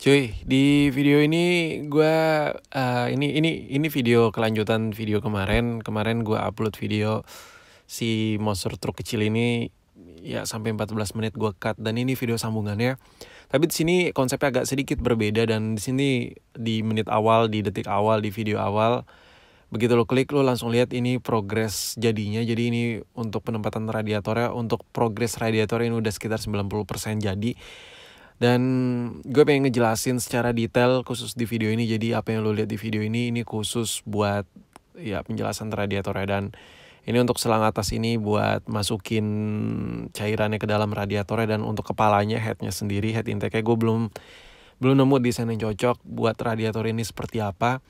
Cuy, di video ini gue uh, ini ini ini video kelanjutan video kemarin. Kemarin gue upload video si monster truk kecil ini ya sampai 14 menit gue cut dan ini video sambungannya. Tapi di sini konsepnya agak sedikit berbeda dan di sini di menit awal, di detik awal, di video awal begitu lo klik lo langsung lihat ini progres jadinya jadi ini untuk penempatan radiatornya untuk progres radiator ini udah sekitar 90% jadi dan gue pengen ngejelasin secara detail khusus di video ini. Jadi apa yang lo lihat di video ini ini khusus buat ya penjelasan radiator ya. dan ini untuk selang atas ini buat masukin cairannya ke dalam radiatornya dan untuk kepalanya headnya sendiri head intake gue belum belum nemu desain yang cocok buat radiator ini seperti apa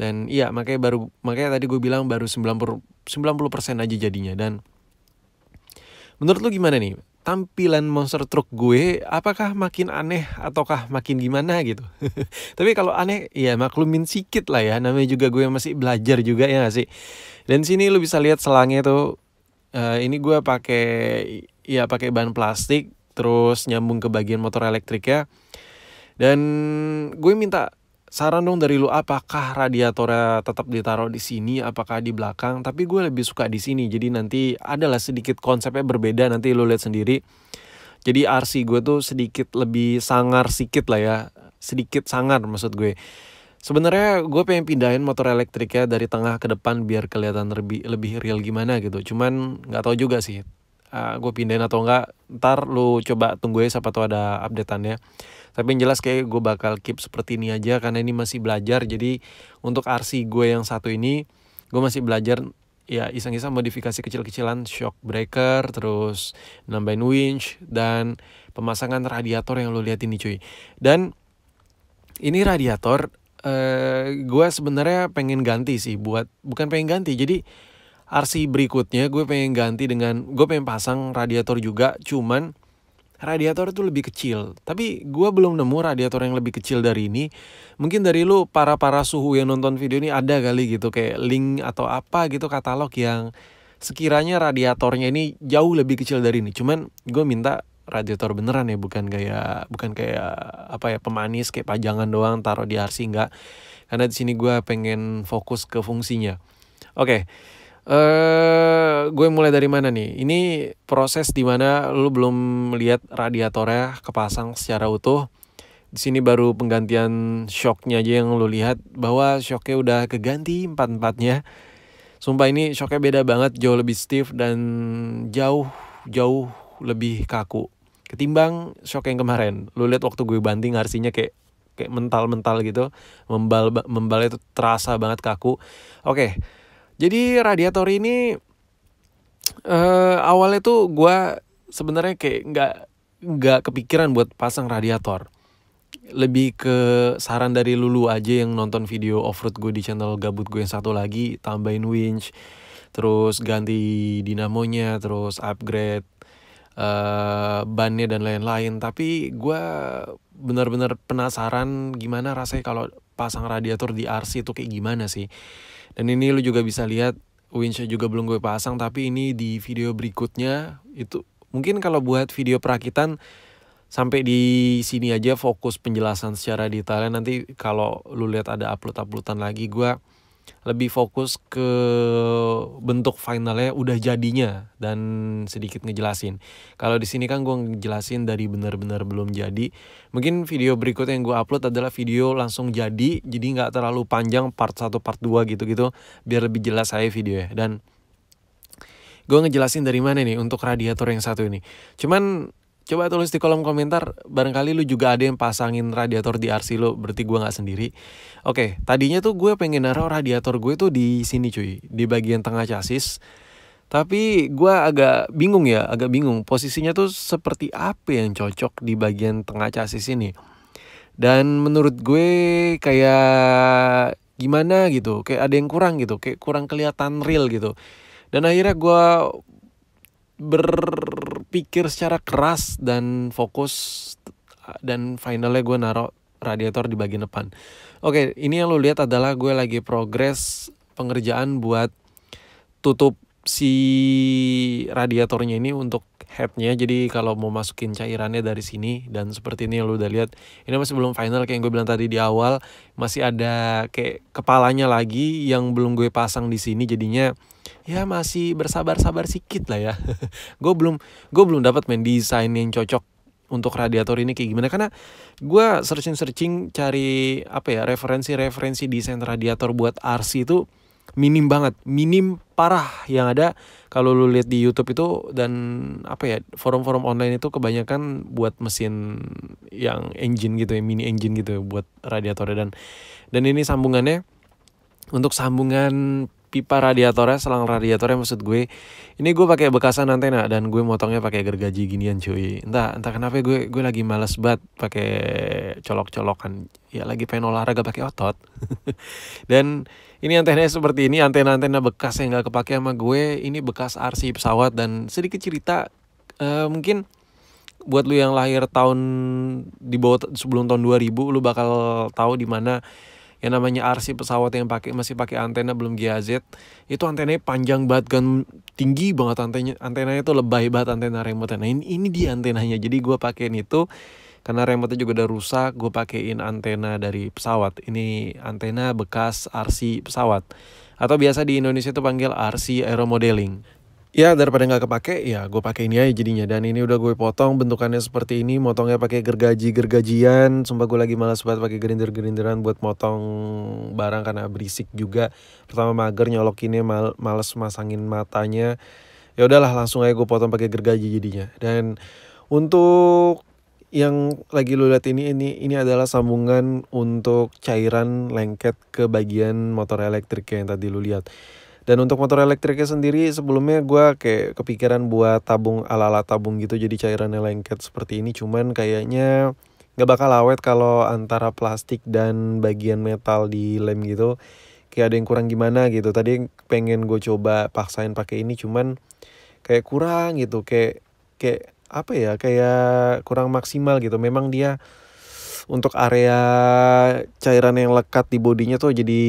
dan iya makanya baru makanya tadi gue bilang baru 90 90% aja jadinya dan menurut lu gimana nih tampilan monster truk gue apakah makin aneh ataukah makin gimana gitu. Tapi kalau aneh ya maklumin sikit lah ya namanya juga gue masih belajar juga ya gak sih. Dan sini lu bisa lihat selangnya tuh uh, ini gue pakai ya pakai bahan plastik terus nyambung ke bagian motor elektrik ya Dan gue minta saran dong dari lu apakah radiatornya tetap ditaruh di sini apakah di belakang tapi gue lebih suka di sini jadi nanti adalah sedikit konsepnya berbeda nanti lu lihat sendiri jadi RC gue tuh sedikit lebih sangar sedikit lah ya sedikit sangar maksud gue sebenarnya gue pengen pindahin motor elektriknya dari tengah ke depan biar kelihatan lebih lebih real gimana gitu cuman nggak tahu juga sih uh, ah, gue pindahin atau enggak ntar lu coba tunggu ya siapa tuh ada updateannya tapi yang jelas kayak gue bakal keep seperti ini aja karena ini masih belajar jadi untuk RC gue yang satu ini gue masih belajar ya iseng-iseng modifikasi kecil-kecilan shock breaker terus nambahin winch dan pemasangan radiator yang lo lihat ini cuy dan ini radiator eh, gue sebenarnya pengen ganti sih buat bukan pengen ganti jadi RC berikutnya gue pengen ganti dengan gue pengen pasang radiator juga cuman radiator itu lebih kecil tapi gue belum nemu radiator yang lebih kecil dari ini mungkin dari lu para para suhu yang nonton video ini ada kali gitu kayak link atau apa gitu katalog yang sekiranya radiatornya ini jauh lebih kecil dari ini cuman gue minta radiator beneran ya bukan kayak bukan kayak apa ya pemanis kayak pajangan doang taruh di RC enggak karena di sini gue pengen fokus ke fungsinya oke okay uh, gue mulai dari mana nih? Ini proses dimana lu belum lihat radiatornya kepasang secara utuh. Di sini baru penggantian shocknya aja yang lu lihat bahwa shocknya udah keganti empat empatnya. Sumpah ini shocknya beda banget, jauh lebih stiff dan jauh jauh lebih kaku. Ketimbang shock yang kemarin, lu lihat waktu gue banting harusnya kayak kayak mental-mental gitu, membal membalnya itu terasa banget kaku. Oke, okay jadi radiator ini uh, awalnya tuh gue sebenarnya kayak nggak nggak kepikiran buat pasang radiator. Lebih ke saran dari Lulu aja yang nonton video offroad gue di channel gabut gue yang satu lagi, tambahin winch, terus ganti dinamonya, terus upgrade uh, bannya dan lain-lain. Tapi gue benar-benar penasaran gimana rasanya kalau pasang radiator di RC itu kayak gimana sih. Dan ini lu juga bisa lihat winch juga belum gue pasang tapi ini di video berikutnya itu mungkin kalau buat video perakitan sampai di sini aja fokus penjelasan secara detailnya nanti kalau lu lihat ada upload-uploadan lagi gue lebih fokus ke bentuk finalnya udah jadinya dan sedikit ngejelasin. Kalau di sini kan gue ngejelasin dari benar-benar belum jadi. Mungkin video berikutnya yang gue upload adalah video langsung jadi, jadi nggak terlalu panjang part 1 part 2 gitu-gitu biar lebih jelas saya videonya. Dan gue ngejelasin dari mana nih untuk radiator yang satu ini. Cuman Coba tulis di kolom komentar, barangkali lu juga ada yang pasangin radiator di RC lu, berarti gue nggak sendiri. Oke, tadinya tuh gue pengen naruh radiator gue tuh di sini cuy, di bagian tengah chassis. Tapi gue agak bingung ya, agak bingung. Posisinya tuh seperti apa yang cocok di bagian tengah chassis ini. Dan menurut gue kayak gimana gitu, kayak ada yang kurang gitu, kayak kurang kelihatan real gitu. Dan akhirnya gue ber berpikir secara keras dan fokus dan finalnya gue naruh radiator di bagian depan. Oke, ini yang lo lihat adalah gue lagi progres pengerjaan buat tutup si radiatornya ini untuk headnya jadi kalau mau masukin cairannya dari sini dan seperti ini yang lo udah lihat ini masih belum final kayak yang gue bilang tadi di awal masih ada kayak kepalanya lagi yang belum gue pasang di sini jadinya ya masih bersabar-sabar sedikit lah ya gue belum gue belum dapat main desain yang cocok untuk radiator ini kayak gimana karena gue searching searching cari apa ya referensi referensi desain radiator buat RC itu minim banget minim parah yang ada kalau lu lihat di YouTube itu dan apa ya forum-forum online itu kebanyakan buat mesin yang engine gitu ya mini engine gitu ya, buat radiatornya dan dan ini sambungannya untuk sambungan pipa radiatornya selang radiatornya maksud gue ini gue pakai bekasan antena dan gue motongnya pakai gergaji ginian cuy entah entah kenapa gue gue lagi males banget pakai colok colokan ya lagi pengen olahraga pakai otot dan ini antenanya seperti ini antena antena bekas yang gak kepake sama gue ini bekas RC pesawat dan sedikit cerita uh, mungkin buat lu yang lahir tahun di bawah sebelum tahun 2000 lu bakal tahu di mana yang namanya RC pesawat yang pakai masih pakai antena belum GAZ itu antenanya panjang banget kan tinggi banget antenanya antenanya itu lebay banget antena remote nah ini ini dia antenanya jadi gue pakein itu karena remote juga udah rusak gue pakein antena dari pesawat ini antena bekas RC pesawat atau biasa di Indonesia itu panggil RC aeromodeling Ya daripada nggak kepake ya gue pakai ini aja jadinya dan ini udah gue potong bentukannya seperti ini motongnya pakai gergaji gergajian sumpah gue lagi malas banget pakai grinder gerinderan buat motong barang karena berisik juga pertama mager nyolok ini mal males masangin matanya ya udahlah langsung aja gue potong pakai gergaji jadinya dan untuk yang lagi lu lihat ini ini ini adalah sambungan untuk cairan lengket ke bagian motor elektrik yang tadi lu lihat dan untuk motor elektriknya sendiri sebelumnya gue kayak kepikiran buat tabung ala-ala tabung gitu jadi cairannya lengket seperti ini cuman kayaknya gak bakal awet kalau antara plastik dan bagian metal di lem gitu kayak ada yang kurang gimana gitu tadi pengen gue coba paksain pakai ini cuman kayak kurang gitu kayak kayak apa ya kayak kurang maksimal gitu memang dia untuk area cairan yang lekat di bodinya tuh jadi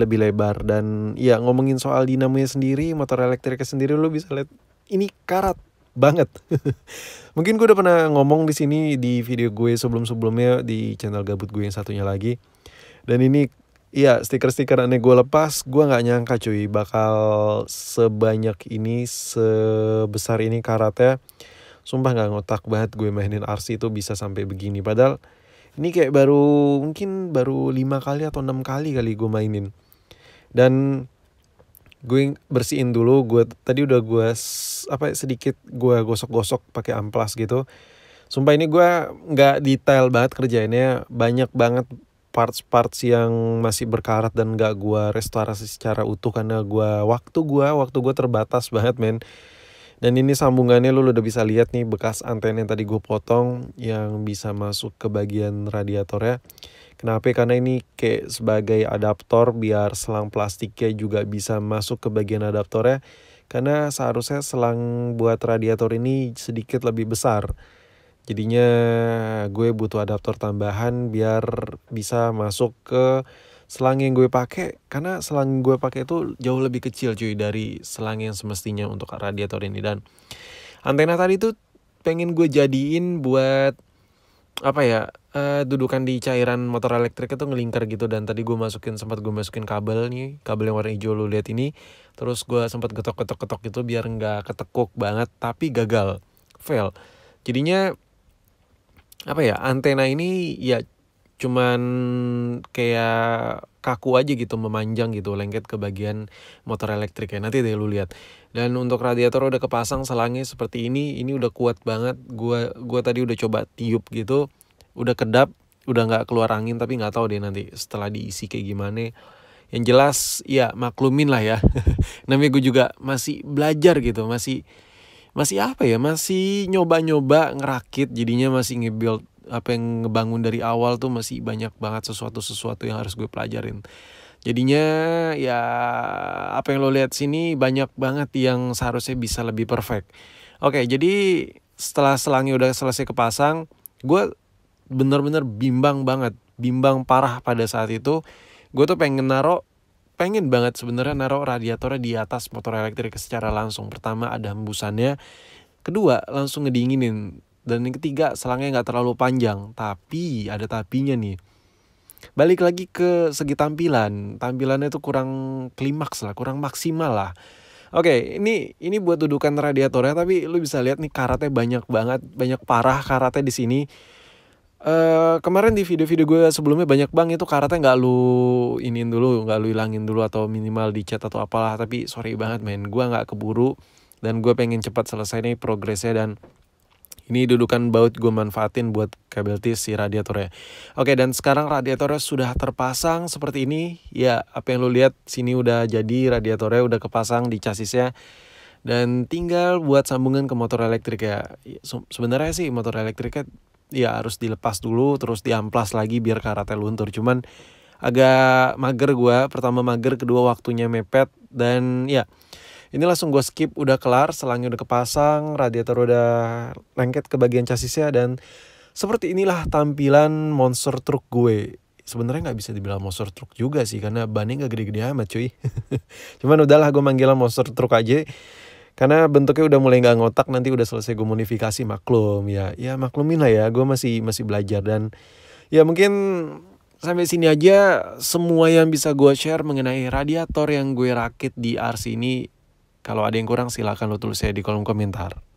lebih lebar dan ya ngomongin soal dinamonya sendiri motor elektriknya sendiri lo bisa lihat ini karat banget. Mungkin gue udah pernah ngomong di sini di video gue sebelum-sebelumnya di channel gabut gue yang satunya lagi. Dan ini Iya, stiker-stiker aneh gue lepas, gue nggak nyangka cuy bakal sebanyak ini, sebesar ini karatnya. Sumpah nggak ngotak banget gue mainin RC itu bisa sampai begini. Padahal ini kayak baru mungkin baru lima kali atau enam kali kali gue mainin dan gue bersihin dulu gue tadi udah gue apa ya, sedikit gue gosok-gosok pakai amplas gitu sumpah ini gue nggak detail banget kerjainnya banyak banget parts-parts yang masih berkarat dan gak gue restorasi secara utuh karena gue waktu gue waktu gue terbatas banget men dan ini sambungannya lo udah bisa lihat nih bekas antena yang tadi gue potong yang bisa masuk ke bagian radiatornya. Kenapa? Karena ini kayak sebagai adaptor biar selang plastiknya juga bisa masuk ke bagian adaptornya. Karena seharusnya selang buat radiator ini sedikit lebih besar. Jadinya gue butuh adaptor tambahan biar bisa masuk ke selang yang gue pakai karena selang gue pakai itu jauh lebih kecil cuy dari selang yang semestinya untuk radiator ini dan antena tadi tuh pengen gue jadiin buat apa ya uh, dudukan di cairan motor elektrik itu ngelingkar gitu dan tadi gue masukin sempat gue masukin kabel nih kabel yang warna hijau lu lihat ini terus gue sempat ketok ketok ketok gitu biar nggak ketekuk banget tapi gagal fail jadinya apa ya antena ini ya cuman kayak kaku aja gitu memanjang gitu lengket ke bagian motor elektrik ya nanti deh lu lihat dan untuk radiator udah kepasang selangnya seperti ini ini udah kuat banget gua gua tadi udah coba tiup gitu udah kedap udah nggak keluar angin tapi nggak tahu deh nanti setelah diisi kayak gimana yang jelas ya maklumin lah ya namanya gue juga masih belajar gitu masih masih apa ya masih nyoba-nyoba ngerakit jadinya masih ngebuild apa yang ngebangun dari awal tuh masih banyak banget sesuatu-sesuatu yang harus gue pelajarin jadinya ya apa yang lo lihat sini banyak banget yang seharusnya bisa lebih perfect oke jadi setelah selangnya udah selesai kepasang gue bener-bener bimbang banget bimbang parah pada saat itu gue tuh pengen naro pengen banget sebenarnya naro radiatornya di atas motor elektrik secara langsung pertama ada hembusannya kedua langsung ngedinginin dan yang ketiga, selangnya nggak terlalu panjang. Tapi, ada tapinya nih. Balik lagi ke segi tampilan. Tampilannya itu kurang klimaks lah, kurang maksimal lah. Oke, ini ini buat dudukan radiatornya tapi lu bisa lihat nih karatnya banyak banget, banyak parah karatnya di sini. Uh, kemarin di video-video gue sebelumnya banyak banget itu karatnya nggak lu iniin dulu, nggak lu hilangin dulu atau minimal dicat atau apalah. Tapi sorry banget men, gue nggak keburu dan gue pengen cepat selesai nih progresnya dan ini dudukan baut gue manfaatin buat kabel tis si radiatornya. Oke, dan sekarang radiatornya sudah terpasang seperti ini. Ya, apa yang lo lihat sini udah jadi radiatornya udah kepasang di chassisnya. Dan tinggal buat sambungan ke motor elektrik ya. Sebenarnya sih motor elektriknya ya harus dilepas dulu terus diamplas lagi biar karatnya luntur. Cuman agak mager gue, pertama mager, kedua waktunya mepet dan ya ini langsung gue skip udah kelar, selangnya udah kepasang, radiator udah lengket ke bagian chassisnya dan seperti inilah tampilan monster truk gue. Sebenarnya nggak bisa dibilang monster truk juga sih karena bannya nggak gede-gede amat cuy. Cuman udahlah gue manggilnya monster truk aja karena bentuknya udah mulai nggak ngotak nanti udah selesai gue modifikasi maklum ya ya maklumin lah ya gue masih masih belajar dan ya mungkin sampai sini aja semua yang bisa gue share mengenai radiator yang gue rakit di RC ini kalau ada yang kurang silahkan lo tulis ya di kolom komentar.